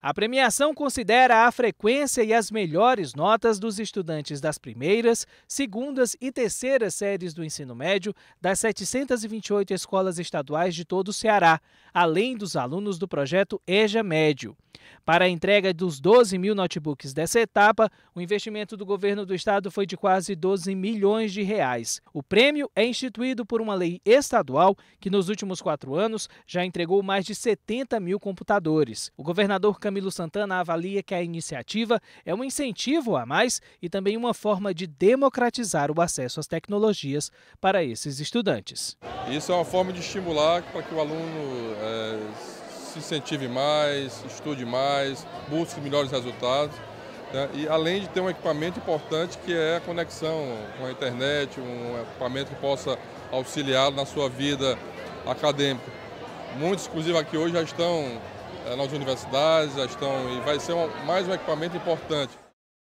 A premiação considera a frequência e as melhores notas dos estudantes das primeiras, segundas e terceiras séries do ensino médio das 728 escolas estaduais de todo o Ceará, além dos alunos do projeto EJA Médio. Para a entrega dos 12 mil notebooks dessa etapa, o investimento do governo do estado foi de quase 12 milhões de reais. O prêmio é instituído por uma lei estadual que, nos últimos quatro anos, já entregou mais de 70 mil computadores. O governador Camilo Santana avalia que a iniciativa é um incentivo a mais e também uma forma de democratizar o acesso às tecnologias para esses estudantes. Isso é uma forma de estimular para que o aluno é se incentive mais, estude mais, busque melhores resultados. Né? E além de ter um equipamento importante que é a conexão com a internet, um equipamento que possa auxiliá-lo na sua vida acadêmica. Muitos, inclusive aqui hoje, já estão eh, nas universidades, já estão e vai ser um, mais um equipamento importante.